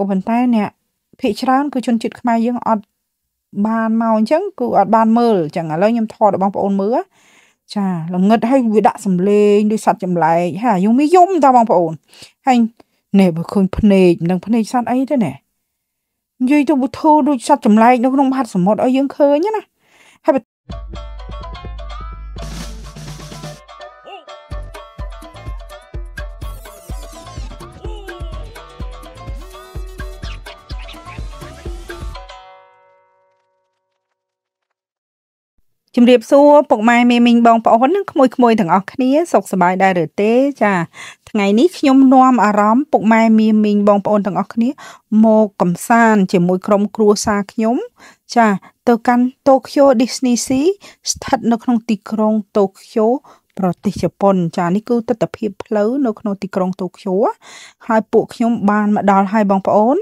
ក៏ប៉ុន្តែអ្នកភាកច្រើនគឺជនជាតិខ្មែរយើងអត់បានមកអញ្ចឹងគឺអត់បាន មើលអញ្ចឹងឥឡូវខ្ញុំថតដល់បងប្អូនមើលចាល្ងឹតហើយវាដាក់សំលេងដូចសត្វចម្លែកហើយយំយំតាបងប្អូនហើយនេះបើឃើញភ្នែកនឹងភ្នែកសត្វអីទេណែនិយាយទៅវធូដូចសត្វចម្លែកនៅក្នុងមហាសមុទ្រឲ្យយើងឃើញណាហើយជំរាបសួរពុកម៉ែមេមីងបងប្អូននិងក្មួយៗទាំងអស់គ្នាសុខសប្បាយដែរឬទេ ចា ថ្ងៃនេះខ្ញុំនាំអារម្មណ៍ពុកម៉ែមីមីងបងប្អូនទាំងអស់គ្នាមកកំសាន្តជាមួយក្រុមគ្រួសារខ្ញុំចាទៅកាន់ Tokyo Disney Sea ស្ថិតនៅក្នុងទីក្រុង Tokyo ប្រទេសជប៉ុន ចានេះគឺទស្សនវិជ្ជាផ្លូវនៅក្នុងទីក្រុង Tokyo ហើយពួកខ្ញុំបានមកដល់ហើយបងប្អូន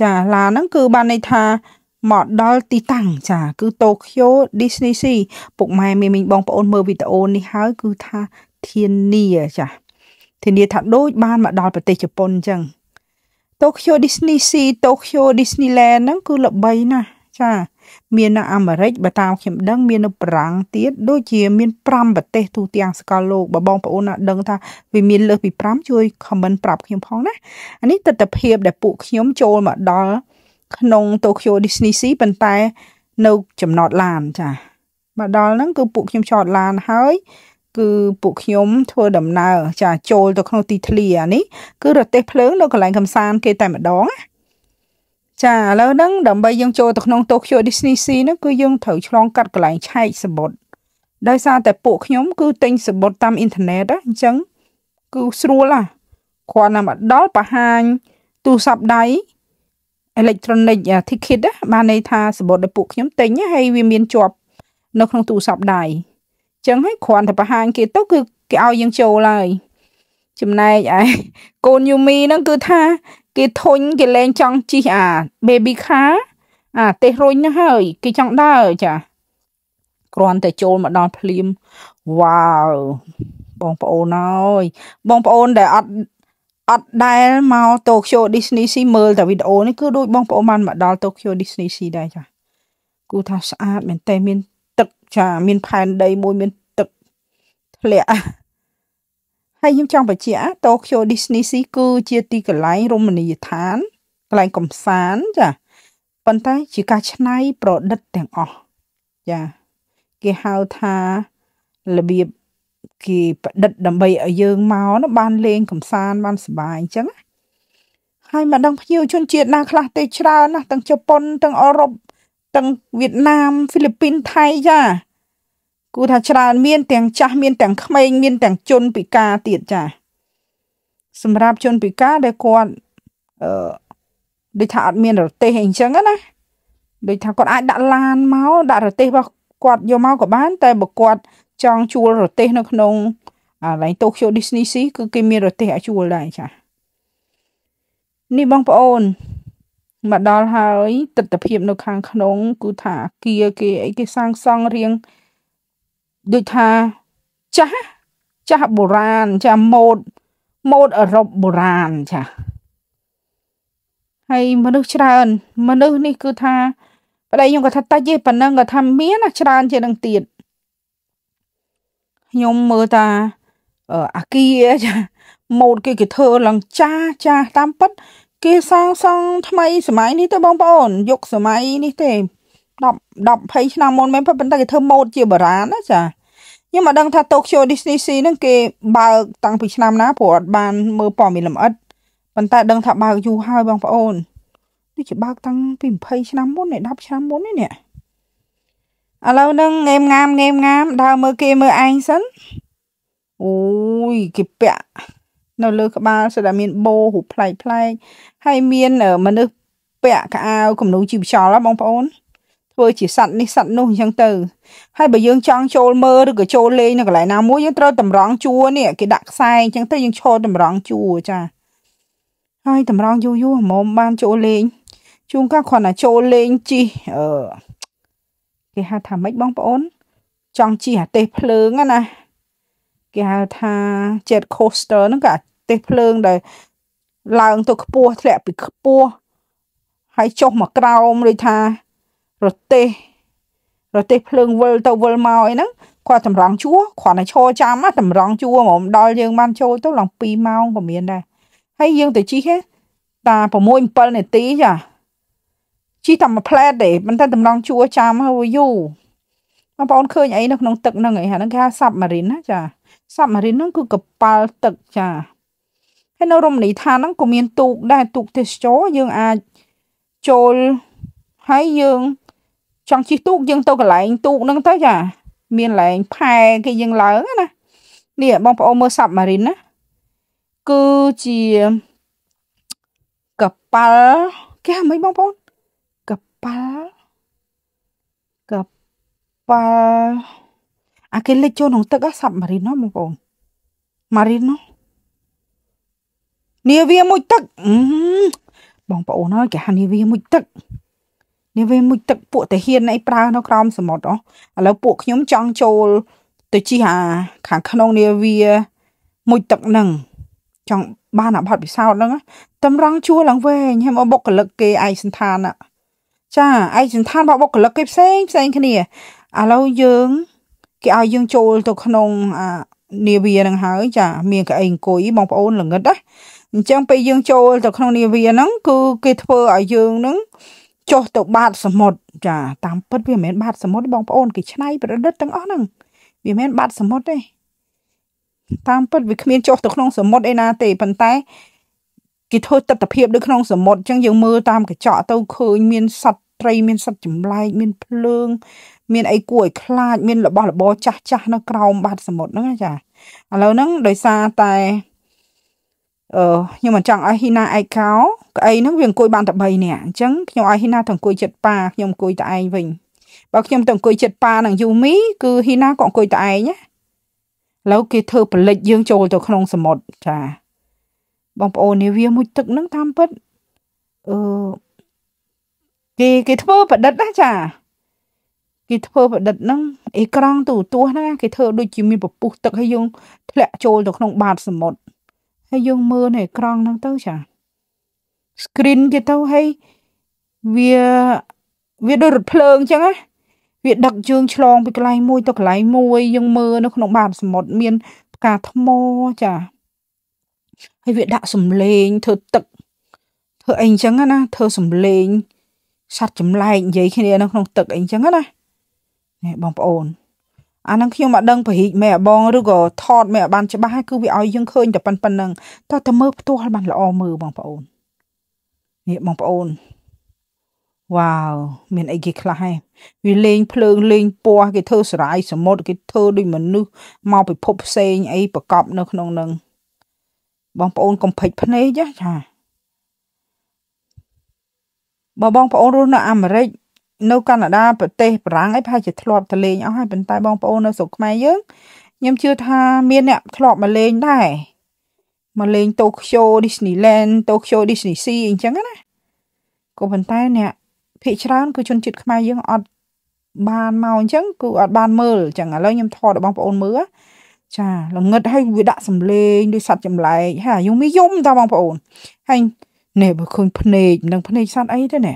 ចាឡានហ្នឹងគឺបានន័យថាមកដល់ទីតាំងចា គឺ Tokyo Disney Sea ពុកម៉ែមីមីបងប្អូនមើលវីដេអូនេះហើយគឺថាធានាចាធានាថាដូច បានមកដល់ប្រទេសជប៉ុនអញ្ចឹង Tokyo Disney Sea Tokyo Disneyland ហ្នឹងគឺល្បីណាស់ចា មាននៅអាមេរិកបើតាមខ្ញុំដឹងមាននៅបារាំងទៀតដូចជាមាន5ប្រទេសទូទាំងសកលលោកបើបងប្អូនណាដឹងថាវាមានលើសពី5ជួយ comment ប្រាប់ខ្ញុំផងណាអានេះទស្សនវិជ្ជាដែលពួកខ្ញុំចូលមកដល់ក្នុង Tokyo Disney Sea ប៉ុន្តែនៅចំណតឡានចាមកដល់ហ្នឹង គឺពួកខ្ញុំចតឡានហើយ គឺពួកខ្ញុំធ្វើដំណើរចាចូលទៅក្នុងទីធ្លានេះគឺរទេះភ្លើង នៅកន្លែងកំសាន្តគេតែម្ដងណាចាឥឡូវហ្នឹងដើម្បីយើងចូលទៅក្នុង Tokyo Disney Sea ហ្នឹងគឺយើងត្រូវឆ្លងកាត់កន្លែងឆែកសមុទ្រដោយសារតែពួកខ្ញុំ គឺទិញសមុទ្រតាមអ៊ីនធឺណិតអញ្ចឹងគឺស្រួលណាគ្រាន់តែមកដល់បរិຫານទូរស័ព្ទដៃ electronic ticket ណាបានន័យថាសម្បត្តិដែលពួកខ្ញុំទិញហើយវាមានជាប់ នៅក្នុងទូរស័ព្ទដៃអញ្ចឹងហើយគ្រាន់តែបង្ហាញគេទៅគឺគេឲ្យយើងចូលហើយចំណែកឯកូនយូមីហ្នឹងគឺថា គេធុញគេលែងចង់ជិះអា baby car អាទេសរុញហ្នឹងហើយគេចង់ដើរចាគ្រាន់តែចូលមកដល់ភ្លាមវ៉ាវបងប្អូនអើយបងប្អូនដែលអត់អត់ដែលមក Tokyo Disney Sea មើលតែវីដេអូនេះគឺដូចបងប្អូនបានមកដល់ Tokyo Disney Sea ដែរចាគូថាស្អាតមែនតើមាន ទឹកចាមានផែនដីមួយមានទឹកធ្លាក់ហើយខ្ញុំចង់បញ្ជាក់ Tokyo Disney Sea គឺជាទីកន្លែងរមណីយដ្ឋានកន្លែងកំសាន្តចាប៉ុន្តែជាការច្នៃប្រឌិតទាំងអស់ចាគេហៅថារបៀបគេប្រឌិតដើម្បីឲ្យយើងមកនោះបានលេងកំសាន្តបានសប្បាយអញ្ចឹងហើយមកដឹងភ្ញៀវជនជាតិណាខ្លះទេច្រើនណាស់ទាំងជប៉ុនទាំងអឺរ៉ុបទាំងវៀតណាមហ្វីលីពីនថៃចាគូថាច្រើនមាន ទាំងចាស់មានទាំងក្មេងមានទាំងជនពិការទៀតចា សម្រាប់ជនពិការដែលគាត់អឺដូចថាអត់មានរទេះអីចឹងណាដូចថាគាត់អាចដាក់ឡានមកដាក់រទេះរបស់គាត់យកមកក៏បានតែបើគាត់ចង់ជួលរទេះនៅក្នុងកន្លែង Tokyo Disney Sea គឺគេមានរទេះឲ្យជួលដែរចានេះបងប្អូនមកដល់ហើយទស្សនភាព នៅខាងក្នុង គឺថាអាគារគេអីគេសាងសង់រៀងដូចថាចាស់ចាស់បុរាណចាស់ម៉ូដម៉ូដអឺរ៉ុបបុរាណចាស់ហើយមនុស្សច្រើន មនុស្សនេះគឺថាប្តីខ្ញុំគាត់ថាតិចទេប៉ុណ្ណឹងគាត់ថាមានច្រើន ជាងនឹងទៀតខ្ញុំមើលតាអាគីចាម៉ូតគេគេធ្វើឡើងចាចាតាមពិតគេសាងសង់ថ្មី សម័យនេះទៅបងប្អូនយុគសម័យនេះទេ10 10 20ឆ្នាំមុនមែនប៉ុន្តែគេធ្វើម៉ូតជាបុរាណណាចាខ្ញុំមិនដឹង ថា Tokyo Disney Sea ហ្នឹងគេ បើកតាំងពីឆ្នាំណាព្រោះអត់បានមើលព័ត៌មានលម្អិតប៉ុន្តែដឹងថាបើកយូរហើយបងប្អូនដូចជាបើកតាំងពី20ឆ្នាំមុននេះ10ឆ្នាំមុននេះនេះឥឡូវហ្នឹងងេមងាមងេមងាម ដើរមើលគេមើលឯងសិនអូយគេពាក់នៅលើក្បាលស្ដាមានបោរូបផ្លែកផ្លែកហើយមានមនុស្សពាក់កៅអៅគំនូជីវចលបងប្អូន ធ្វើជាសัตว์នេះសัตว์នោះអញ្ចឹងទៅហើយបើយើងចង់ចូលមើលឬក៏ចូលលេងនៅកន្លែងណាមួយយើងត្រូវតម្រង់ជួរនេះគេដាក់ខ្សែអញ្ចឹងទៅយើងឈរតម្រង់ជួរចាហើយតម្រង់យូរយូរហ្មងបានចូលលេងជួនកាលគ្រាន់តែចូលលេងជីអឺគេហៅថាម៉េចបងប្អូន ចង់ជិះអាទេសភ្លើងណាគេហៅថា jet coaster ហ្នឹងក៏អាទេសភ្លើងដែលឡើងទៅខ្ពស់ធ្លាក់ពីខ្ពស់ហើយចុះមកក្រោមដូចថារទេសរទេសភ្លើងវិលទៅវិលមកអីហ្នឹងគាត់តម្រង់ជួរគាត់តែឈរចាំតម្រង់ជួរហ្មងដល់យើងបានចូលទៅឡើង2ម៉ោងក៏មានដែរហើយយើងទៅជិះតា6 7នាទីចាជីតែមួយផ្លែតទេមិនតែតម្រង់ជួចាំហើយយូបងប្អូនឃើញអីនៅក្នុងទឹកហ្នឹងអីហ្នឹងគេហៅសាប់ម៉ារីនណាចាសាប់ម៉ារីនហ្នឹងគឺកប៉ាល់ទឹកចាហើយនៅរមណីយដ្ឋានហ្នឹងក៏មានទូកដែរទូកទេសចរយើងអាចចូលហើយយើងចង់ជិះទូកយើងទៅកន្លែងទូកហ្នឹងទៅចា មានកន្លែងផែគេយើងឡើងណានេះបងប្អូនមើលសាប់ម៉ារីនណាគឺជាកប៉ាល់គេហៅមិនបងប្អូនប៉ាល់កប៉ាល់អាគេលេចចូលក្នុងទឹកសាប់ម៉ារីណូបងប្អូនម៉ារីណូនាវាមួយទឹកបងប្អូនអើយគេហៅនាវាមួយទឹកនាវាមួយទឹកពួកតាហ៊ានអីប្រើ នៅក្រោមសមុទ្រអូឥឡូវពួកខ្ញុំចង់ចូល ទៅជិះអាខាងក្នុងនាវាមួយទឹកហ្នឹងចង់បានអាប័ណ្ណពិសោធន៍ហ្នឹងតម្រង់ជួរឡើងវិញហើយមកបុគ្គលិកគេឯកសន្តានណាចាឯកសន្តានរបស់បុគ្គលិកគេផ្សេងផ្សេងគ្នាឥឡូវយើងគេឲ្យយើងចូលទៅក្នុងអានាវានឹងហើយចា មានកៅអីអង្គុយបងប្អូនល្ងិតណាអញ្ចឹងពេលយើងចូលទៅក្នុងនាវាហ្នឹងគឺគេធ្វើឲ្យយើងហ្នឹងចុះទៅបាតសមុទ្រចា តាមពិតវាមិនមែនបាតសមុទ្រទេបងប្អូនគេឆ្នៃប្រឌិតទាំងអស់ហ្នឹងវាមិនមែនបាតសមុទ្រទេតាមពិតវាគ្មានចុះទៅក្នុងសមុទ្រអីណាទេប៉ុន្តែគេធ្វើទស្សនភាពនៅក្នុងសមុទ្រអញ្ចឹងយើងមើលតាមកញ្ចក់ទៅឃើញមានសត្វត្រីមានសត្វចម្លែកមានភ្លើង មានអីគួរឲ្យខ្លាចមានរបស់របរចាស់ចាស់នៅក្រោមបាតសមុទ្រហ្នឹងចាឥឡូវហ្នឹងដោយសារតែអឺខ្ញុំមិនចង់ឲ្យហ៊ីណាឯកោក្អីហ្នឹងវាអង្គុយបានតែ3នាក់អញ្ចឹងខ្ញុំឲ្យហ៊ីណាទៅអង្គុយចិត្តប៉ាខ្ញុំអង្គុយតែឯងវិញបើខ្ញុំទៅអង្គុយចិត្តប៉ានឹងយូមីគឺហ៊ីណាក៏អង្គុយតែឯងណាឥឡូវគេធ្វើប្លិចយើងចូលទៅក្នុងសមុទ្រចាបងប្អូននាវា មួយទឹកហ្នឹងតាមពិតអឺគេគេធ្វើប្រឌិតណាចាគេធ្វើប្រឌិតហ្នឹងអេក្រង់ទូរទស្សន៍ហ្នឹងគេធ្វើដូចជាមានពពុះទឹកឲ្យយើងធ្លាក់ចូលទៅក្នុង បាតសមុទ្រហើយយើងមើលនៅអេក្រង់ហ្នឹងទៅចា screen គេទៅហើយវាវាដូចរថភ្លើងអញ្ចឹងណាវា ដឹកយើងឆ្លងពីកន្លែងមួយទៅកន្លែងមួយយើងមើលនៅក្នុងបាតសមុទ្រមានផ្កាថ្មចាហើយវាដាក់សំលេងធ្វើទឹកធ្វើអីអញ្ចឹងណាធ្វើសំលេងសัตว์ចម្លែកនិយាយគ្នានៅក្នុងទឹកអីអញ្ចឹងណានេះបងប្អូនអានឹងខ្ញុំអត់ដឹងប្រហែលមែបងឬក៏ថតមែបានច្បាស់គឺវាឲ្យយើងឃើញតែប៉ុណ្្នឹងតោះតែមើលផ្ទាល់បានល្អមើលបងប្អូននេះបងប្អូនវ៉ាវមានអីគេខ្លះហែវាលេងភ្លើងលេងពណ៌គេធ្វើសរាយសមុទ្រគេធ្វើដូចមនុស្សមកពិភពផ្សេងអីប្រកបនៅក្នុងនឹងបងប្អូនកុំភេកភ្នែកចាបើបងប្អូនរស់នៅអាមេរិក នៅកាណាដាប្រទេសបារាំងអីប្រហែលជាធ្លាប់ទៅលេងអស់ហើយប៉ុន្តែបងប្អូននៅស្រុកខ្មែរយើងខ្ញុំជឿថាមានអ្នកធ្លាប់មកលេងដែរមកលេងតូក្យូ Disneyland តូក្យូ Disney Sea អីចឹងណាក៏ប៉ុន្តែអ្នកភាគច្រើន គឺជនជាតិខ្មែរយើងអត់បានមកអញ្ចឹងគឺអត់បានមើលអញ្ចឹងឥឡូវខ្ញុំថតដល់បងប្អូនមើលចាល្ងិតហើយវាដាក់សំលេងដូចសត្វចម្លែកហើយយំយំតាបងប្អូនហើយនេះបើឃើញភ្នែកនឹងភ្នែកសត្វអីទេណែ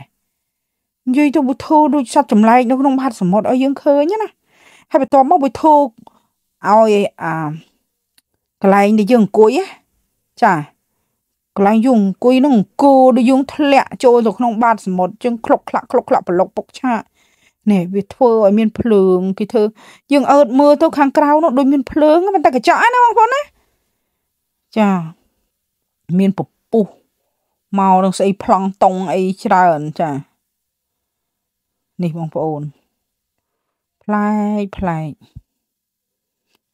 និយាយទៅវាធូរដូចសត្វចម្លែកនៅក្នុងមហាសមុទ្រឲ្យយើងឃើញណាហើយបន្ទាប់មកវាធូរឲ្យអាកន្លែងដែលយើងអង្គុយចាកន្លែងយើងអង្គុយនឹងអង្គុយដូចយើងធ្លាក់ចូលទៅក្នុងបាតសមុទ្រយើងខ្លុកខ្លាក់ខ្លុកខ្លាក់ប្រឡុកពុកឆាកនេះវាធ្វើឲ្យមានភ្លើងគេធ្វើយើងអើតមើលទៅខាងក្រៅនោះដូចមានភ្លើងមិនតែកញ្ចក់ណាបងប្អូនណាចា មានពពុះមកនឹងស្អីប្លង់តុងអីច្រើនចានេះបងប្អូនប្លែកប្លែក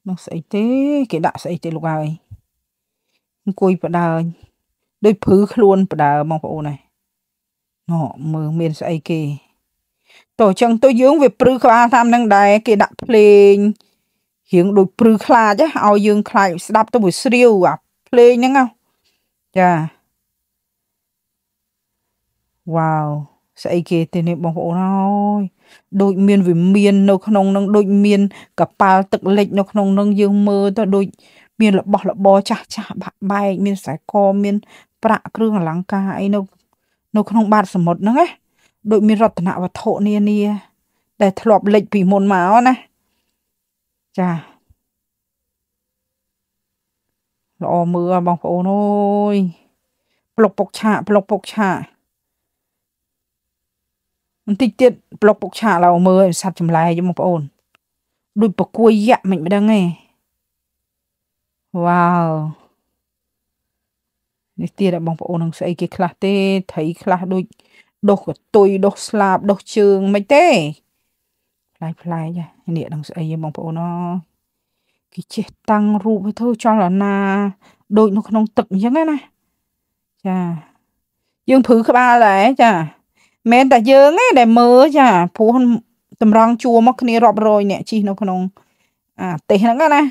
នោះស្អីទេគេដាក់ស្អីទេលោកហើយអង្គុយបដើដូចព្រឺខ្លួនបដើបងប្អូនឯងណ៎មើលមានស្អីគេតោះអញ្ចឹងទៅយើងវាព្រឺក្បាលតាមនឹងដែរគេដាក់ភ្លេងរៀងដូចព្រឺខ្លាចឲ្យយើងខ្លាចស្ដាប់ទៅវាស្រាវអាភ្លេងហ្នឹងចាវ៉ាវស្អីគេទេនេះបងប្អូនអើយដូចមានវិមាននៅក្នុងនឹងដូចមានកប៉ាល់ទឹកលិច នៅក្នុងនឹងយើងមើលទៅដូចមានរបស់របរចាស់ចាស់បាក់បែកមានខ្សែកមានប្រាក់គ្រឿងអលង្ការអីនៅនៅក្នុងបាតសមុទ្រហ្នឹងណាដូចមានរតនវត្ថុនានាដែលធ្លាប់លេចពីមុនមកណាចាល្អមើលបងប្អូនអើយប្លុកពុកឆាកប្លុកពុកឆាកបន្តិចទៀតប្លុកពុកឆាកឡើយមើលសัตว์ចម្លែកបងប្អូន ដូចប្រគួយយៈមិនម្ដងឯងវ៉ាវនេះទៀតបងប្អូននឹងស្អីគេខ្លះទេត្រីខ្លះដូចដុសកតុយដុសស្លាបដុសជើងមិនទេផ្លែផ្លែនេះដឹងស្អីហ៎បងប្អូនអើយគេចេះតាំងរូបឲ្យធ្វើចលនាដូចនៅក្នុងទឹកអញ្ចឹងណាចាយើងព្រឺក្បាលដែរចាមែនតែយើងឯងដែលមើលចាព្រោះតម្រង់ជួរមកគ្នារាប់រយ អ្នកជីនៅក្នុងអាទេសហ្នឹងណា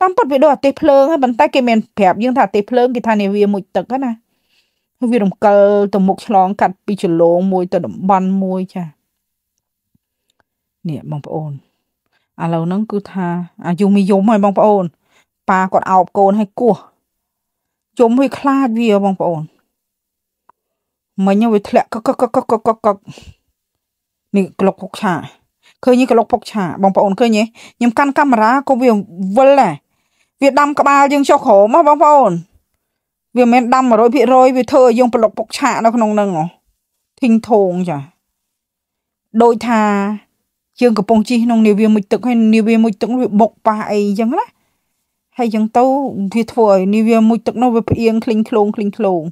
តាមពិតវាដូចអាទេសភ្លើងហើយប៉ុន្តែគេមានប្រាប់យើង ថាអាទេសភ្លើងគេថានាវាមួយទឹកណាវារំកិលទៅមុខឆ្លងកាត់ពីចលងមួយទៅតំបន់មួយចានេះបងប្អូនឥឡូវហ្នឹងគឺថាអាយុមីយំហើយបងប្អូនប៉ាគាត់អោបកូនឲ្យគោះយំឲ្យខ្លាចវាបងប្អូនមិញវាធ្លាក់កកកកកកនេះក្លុកពុកឆាឃើញនេះក្លុកពុកឆាបងប្អូនឃើញទេខ្ញុំកាន់កាមេរ៉ាក៏វាវិលដែរវាដាំក្បាលយើងចុះក្រោមហ៎បងប្អូនវាមិនដាំ100%វាធ្វើឲ្យយើងប្លុកពុកឆាកនៅក្នុងនឹងធិងធងចាដូចថាយើងកំពុងជិះក្នុងនាវាមួយទឹកហើយនាវាមួយទឹកវាបុកប៉ះអីអញ្ចឹងណាហើយអញ្ចឹងទៅវាធ្វើឲ្យនាវាមួយទឹកនោះវាផ្អៀងឃ្លីងឃ្លោងឃ្លីងឃ្លោង